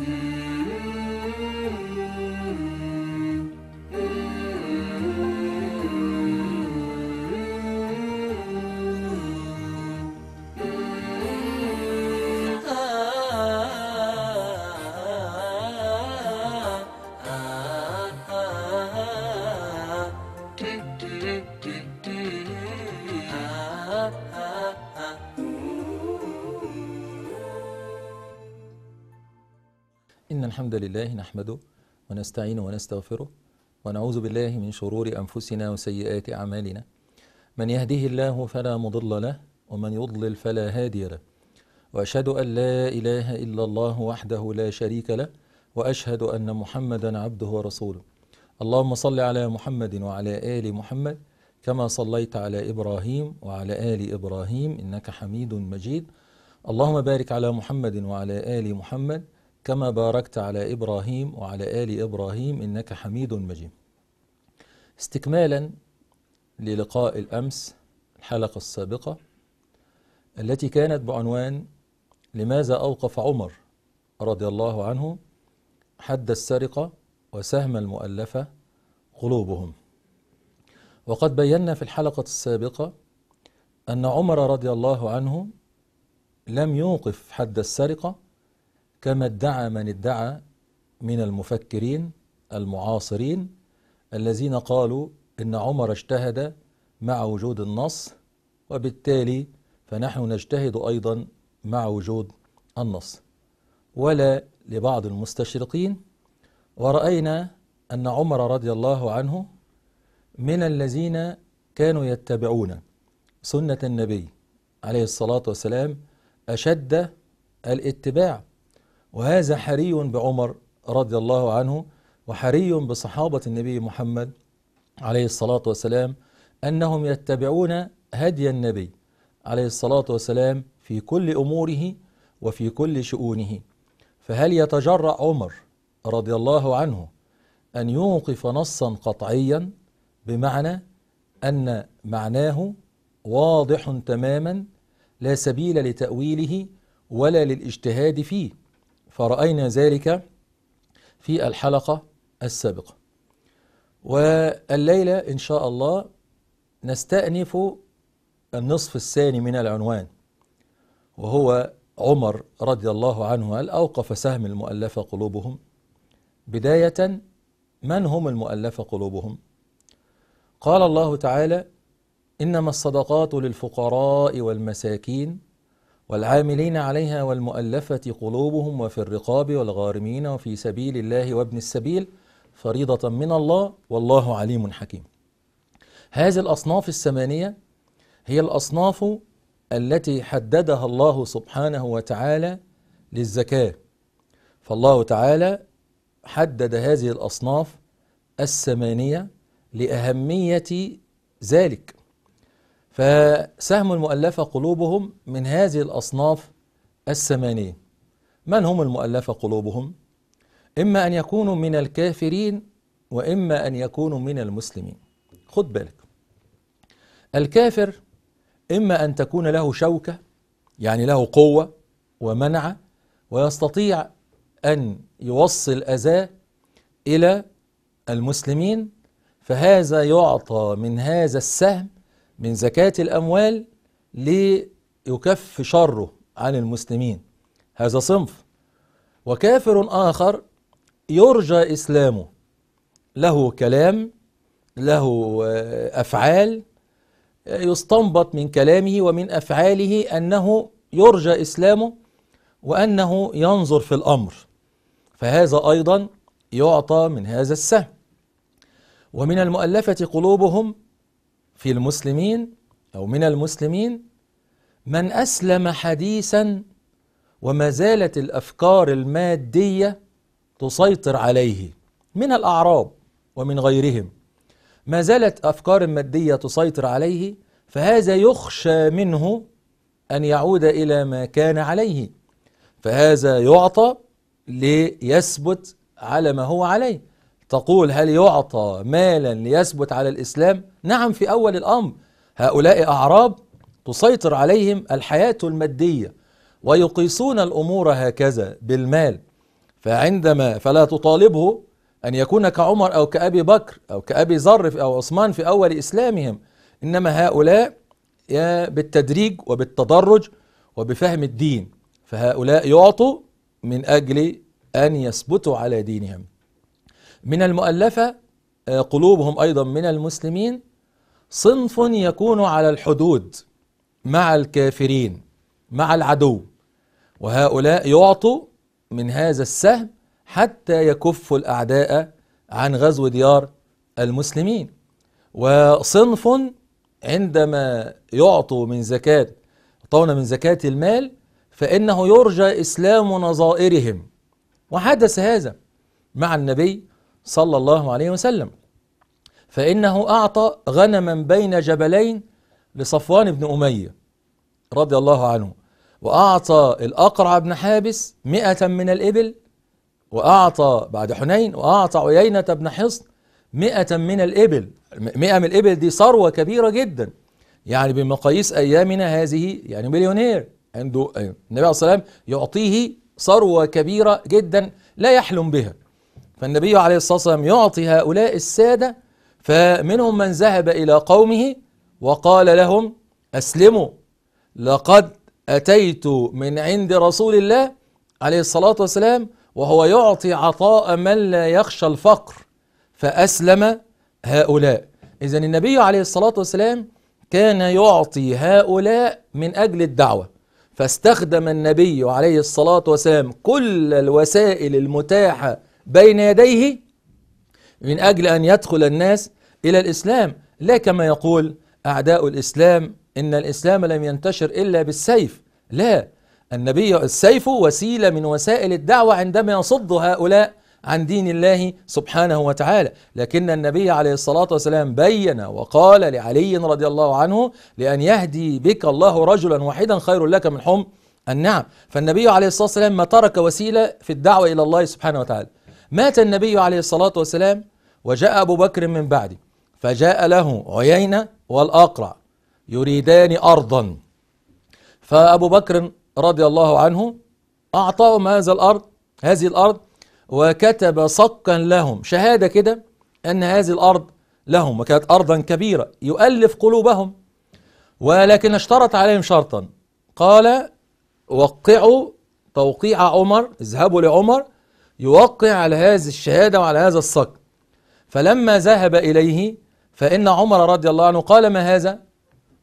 Mm-hmm. إن الحمد لله نحمده ونستعينه ونستغفره ونعوذ بالله من شرور أنفسنا وسيئات أعمالنا من يهده الله فلا مضل له ومن يضلل فلا هادي له وأشهد أن لا إله إلا الله وحده لا شريك له وأشهد أن محمدا عبده ورسوله اللهم صل على محمد وعلى آل محمد كما صليت على إبراهيم وعلى آل إبراهيم إنك حميد مجيد اللهم بارك على محمد وعلى آل محمد كما باركت على إبراهيم وعلى آل إبراهيم إنك حميد مجيد استكمالا للقاء الأمس الحلقة السابقة التي كانت بعنوان لماذا أوقف عمر رضي الله عنه حد السرقة وسهم المؤلفة قلوبهم وقد بينا في الحلقة السابقة أن عمر رضي الله عنه لم يوقف حد السرقة كما ادعى من ادعى من المفكرين المعاصرين الذين قالوا إن عمر اجتهد مع وجود النص وبالتالي فنحن نجتهد أيضا مع وجود النص ولا لبعض المستشرقين ورأينا أن عمر رضي الله عنه من الذين كانوا يتبعون سنة النبي عليه الصلاة والسلام أشد الاتباع وهذا حري بعمر رضي الله عنه وحري بصحابة النبي محمد عليه الصلاة والسلام أنهم يتبعون هدي النبي عليه الصلاة والسلام في كل أموره وفي كل شؤونه فهل يتجرأ عمر رضي الله عنه أن يوقف نصا قطعيا بمعنى أن معناه واضح تماما لا سبيل لتأويله ولا للاجتهاد فيه فرأينا ذلك في الحلقة السابقة والليلة إن شاء الله نستأنف النصف الثاني من العنوان وهو عمر رضي الله عنه هل أوقف سهم المؤلفة قلوبهم بداية من هم المؤلفة قلوبهم قال الله تعالى إنما الصدقات للفقراء والمساكين والعاملين عليها والمؤلفة قلوبهم وفي الرقاب والغارمين وفي سبيل الله وابن السبيل فريضة من الله والله عليم حكيم. هذه الأصناف الثمانية هي الأصناف التي حددها الله سبحانه وتعالى للزكاة. فالله تعالى حدد هذه الأصناف الثمانية لأهمية ذلك فسهم المؤلفة قلوبهم من هذه الأصناف الثمانية من هم المؤلفة قلوبهم؟ إما أن يكونوا من الكافرين وإما أن يكونوا من المسلمين خد بالك الكافر إما أن تكون له شوكة يعني له قوة ومنعة ويستطيع أن يوصل أذاه إلى المسلمين فهذا يعطى من هذا السهم من زكاة الأموال ليكف شره عن المسلمين هذا صنف وكافر آخر يرجى إسلامه له كلام له آه، أفعال آه، يستنبط من كلامه ومن أفعاله أنه يرجى إسلامه وأنه ينظر في الأمر فهذا أيضا يعطى من هذا السهم ومن المؤلفة قلوبهم في المسلمين أو من المسلمين من أسلم حديثا وما زالت الأفكار المادية تسيطر عليه من الأعراب ومن غيرهم ما زالت أفكار مادية تسيطر عليه فهذا يخشى منه أن يعود إلى ما كان عليه فهذا يعطى ليثبت على ما هو عليه تقول هل يعطى مالا ليثبت على الإسلام؟ نعم في أول الأمر هؤلاء أعراب تسيطر عليهم الحياة المادية ويقيسون الأمور هكذا بالمال فعندما فلا تطالبه أن يكون كعمر أو كأبي بكر أو كأبي ذر أو عثمان في أول إسلامهم إنما هؤلاء بالتدريج وبالتدرج وبفهم الدين فهؤلاء يعطوا من أجل أن يثبتوا على دينهم من المؤلفة آه، قلوبهم أيضا من المسلمين صنف يكون على الحدود مع الكافرين مع العدو وهؤلاء يعطوا من هذا السهم حتى يكفوا الأعداء عن غزو ديار المسلمين وصنف عندما يعطوا من زكاة يعطون من زكاة المال فإنه يرجى إسلام نظائرهم وحدث هذا مع النبي صلى الله عليه وسلم فإنه أعطى غنما بين جبلين لصفوان بن أمية رضي الله عنه وأعطى الأقرع بن حابس مئة من الإبل وأعطى بعد حنين وأعطى عيينة بن حصن مئة من الإبل مئة من الإبل دي ثروة كبيرة جدا يعني بمقاييس أيامنا هذه يعني مليونير عنده النبي عليه الصلاة والسلام يعطيه ثروة كبيرة جدا لا يحلم بها فالنبي عليه الصلاة والسلام يعطي هؤلاء السادة فمنهم من ذهب إلى قومه وقال لهم أسلموا لقد أتيت من عند رسول الله عليه الصلاة والسلام وهو يعطي عطاء من لا يخشى الفقر فأسلم هؤلاء إذا النبي عليه الصلاة والسلام كان يعطي هؤلاء من أجل الدعوة فاستخدم النبي عليه الصلاة والسلام كل الوسائل المتاحة بين يديه من أجل أن يدخل الناس إلى الإسلام لا كما يقول أعداء الإسلام إن الإسلام لم ينتشر إلا بالسيف لا النبي السيف وسيلة من وسائل الدعوة عندما يصد هؤلاء عن دين الله سبحانه وتعالى لكن النبي عليه الصلاة والسلام بين وقال لعلي رضي الله عنه لأن يهدي بك الله رجلا واحدا خير لك من حمر النعم فالنبي عليه الصلاة والسلام ما ترك وسيلة في الدعوة إلى الله سبحانه وتعالى مات النبي عليه الصلاة والسلام وجاء أبو بكر من بعده فجاء له عيينة والأقرع يريدان أرضا فأبو بكر رضي الله عنه أعطاهم هذا الأرض هذه الأرض وكتب صكا لهم شهادة كده أن هذه الأرض لهم وكانت أرضا كبيرة يؤلف قلوبهم ولكن اشترط عليهم شرطا قال وقعوا توقيع عمر اذهبوا لعمر يوقع على هذه الشهادة وعلى هذا الصك فلما ذهب إليه فإن عمر رضي الله عنه قال ما هذا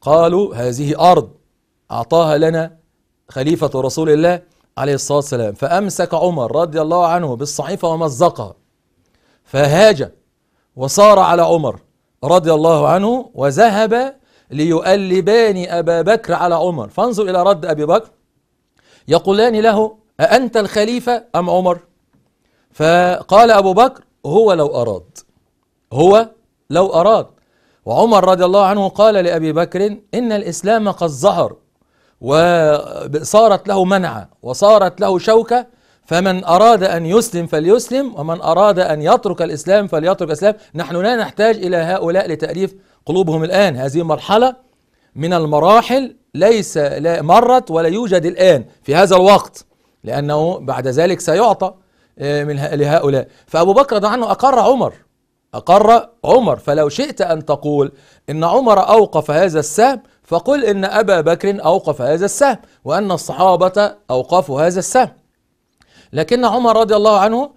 قالوا هذه أرض أعطاها لنا خليفة رسول الله عليه الصلاة والسلام فأمسك عمر رضي الله عنه بالصحيفة ومزقها فهاج وصار على عمر رضي الله عنه وذهب ليؤلبان أبا بكر على عمر فانظر إلى رد أبي بكر يقولان له أأنت الخليفة أم عمر فقال أبو بكر هو لو أراد هو لو أراد وعمر رضي الله عنه قال لأبي بكر إن الإسلام قد ظهر وصارت له منعة وصارت له شوكة فمن أراد أن يسلم فليسلم ومن أراد أن يترك الإسلام فليترك الإسلام نحن لا نحتاج إلى هؤلاء لتأليف قلوبهم الآن هذه مرحلة من المراحل ليس لا مرت ولا يوجد الآن في هذا الوقت لأنه بعد ذلك سيعطى آه، من لهؤلاء فأبو بكر رضي عنه أقر عمر أقر عمر فلو شئت أن تقول إن عمر أوقف هذا السهم فقل إن أبا بكر أوقف هذا السهم وأن الصحابة أوقفوا هذا السهم لكن عمر رضي الله عنه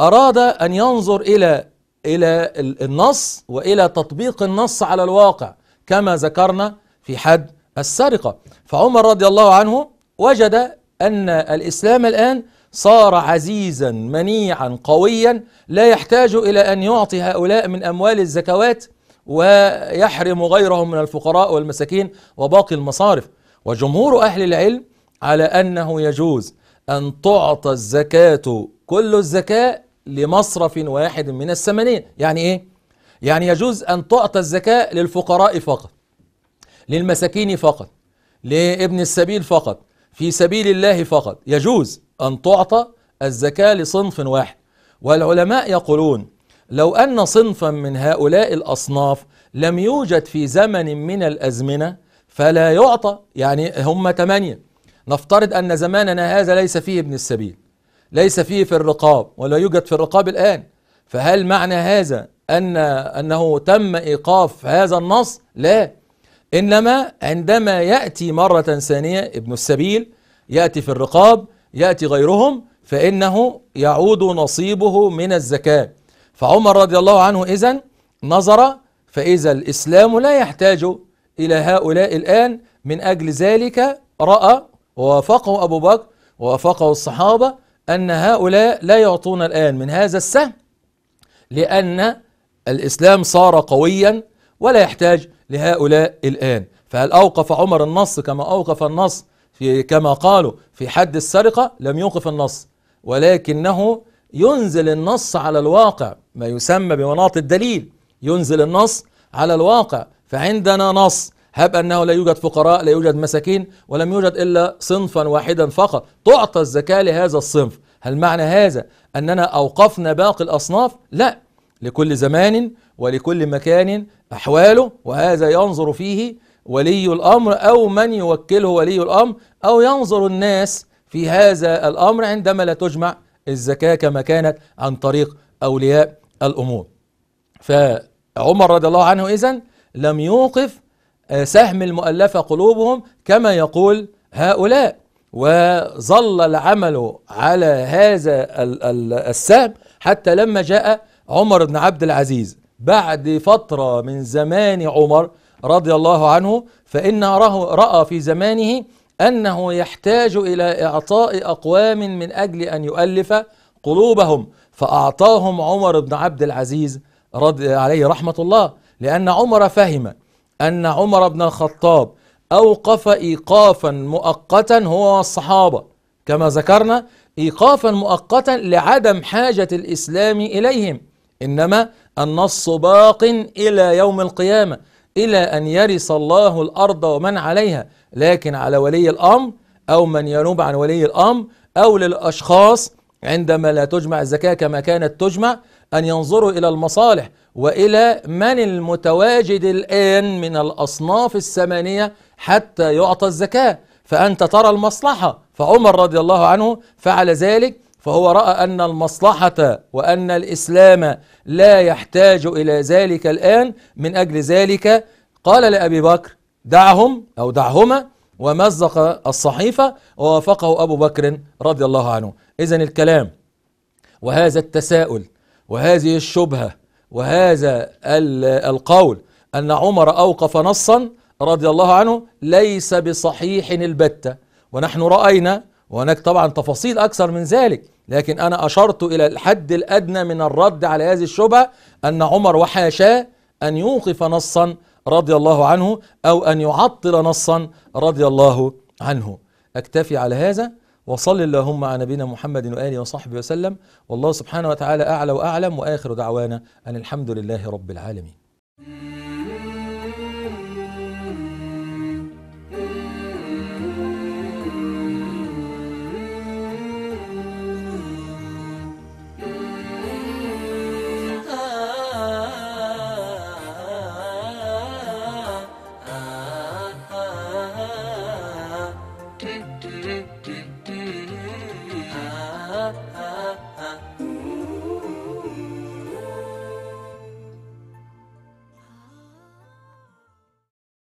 أراد أن ينظر إلى إلى النص وإلى تطبيق النص على الواقع كما ذكرنا في حد السرقة فعمر رضي الله عنه وجد أن الإسلام الآن صار عزيزا منيعا قويا لا يحتاج إلى أن يعطي هؤلاء من أموال الزكوات ويحرم غيرهم من الفقراء والمساكين وباقي المصارف وجمهور أهل العلم على أنه يجوز أن تعطى الزكاة كل الزكاة لمصرف واحد من الثمانين يعني إيه؟ يعني يجوز أن تعطى الزكاة للفقراء فقط للمساكين فقط لابن السبيل فقط في سبيل الله فقط يجوز أن تعطى الزكاة لصنف واحد والعلماء يقولون لو أن صنفا من هؤلاء الأصناف لم يوجد في زمن من الأزمنة فلا يعطى يعني هم ثمانية نفترض أن زماننا هذا ليس فيه ابن السبيل ليس فيه في الرقاب ولا يوجد في الرقاب الآن فهل معنى هذا أن أنه تم إيقاف هذا النص؟ لا إنما عندما يأتي مرة ثانية ابن السبيل يأتي في الرقاب يأتي غيرهم فإنه يعود نصيبه من الزكاة فعمر رضي الله عنه اذا نظر فإذا الإسلام لا يحتاج إلى هؤلاء الآن من أجل ذلك رأى ووافقه أبو بكر ووافقه الصحابة أن هؤلاء لا يعطون الآن من هذا السهم لأن الإسلام صار قويا ولا يحتاج لهؤلاء الآن فهل أوقف عمر النص كما أوقف النص في كما قالوا في حد السرقة لم يوقف النص ولكنه ينزل النص على الواقع ما يسمى بمناط الدليل ينزل النص على الواقع فعندنا نص هب أنه لا يوجد فقراء لا يوجد مساكين ولم يوجد إلا صنفا واحدا فقط تعطى الزكاة لهذا الصنف هل معنى هذا أننا أوقفنا باقي الأصناف؟ لا لكل زمان ولكل مكان أحواله وهذا ينظر فيه ولي الأمر أو من يوكله ولي الأمر أو ينظر الناس في هذا الأمر عندما لا تجمع الزكاة كما كانت عن طريق أولياء الأمور فعمر رضي الله عنه إذن لم يوقف آه، سهم المؤلفة قلوبهم كما يقول هؤلاء وظل العمل على هذا السهم حتى لما جاء عمر بن عبد العزيز بعد فترة من زمان عمر رضي الله عنه فإن رأى في زمانه أنه يحتاج إلى إعطاء أقوام من أجل أن يؤلف قلوبهم فأعطاهم عمر بن عبد العزيز رضي عليه رحمة الله لأن عمر فهم أن عمر بن الخطاب أوقف إيقافا مؤقتا هو والصحابة كما ذكرنا إيقافا مؤقتا لعدم حاجة الإسلام إليهم إنما النص باق إلى يوم القيامة إلى أن يرث الله الأرض ومن عليها لكن على ولي الأمر أو من ينوب عن ولي الأمر أو للأشخاص عندما لا تجمع الزكاة كما كانت تجمع أن ينظروا إلى المصالح وإلى من المتواجد الآن من الأصناف الثمانية حتى يعطى الزكاة فأنت ترى المصلحة فعمر رضي الله عنه فعل ذلك فهو راى ان المصلحه وان الاسلام لا يحتاج الى ذلك الان من اجل ذلك قال لابي بكر دعهم او دعهما ومزق الصحيفه ووافقه ابو بكر رضي الله عنه اذا الكلام وهذا التساؤل وهذه الشبهه وهذا القول ان عمر اوقف نصا رضي الله عنه ليس بصحيح البته ونحن راينا وهناك طبعا تفاصيل اكثر من ذلك لكن أنا أشرت إلى الحد الأدنى من الرد على هذه الشبهة أن عمر وحاشاه أن يوقف نصا رضي الله عنه أو أن يعطل نصا رضي الله عنه أكتفي على هذا وصل اللهم على نبينا محمد وآله وصحبه وسلم والله سبحانه وتعالى أعلى وأعلم وآخر دعوانا أن الحمد لله رب العالمين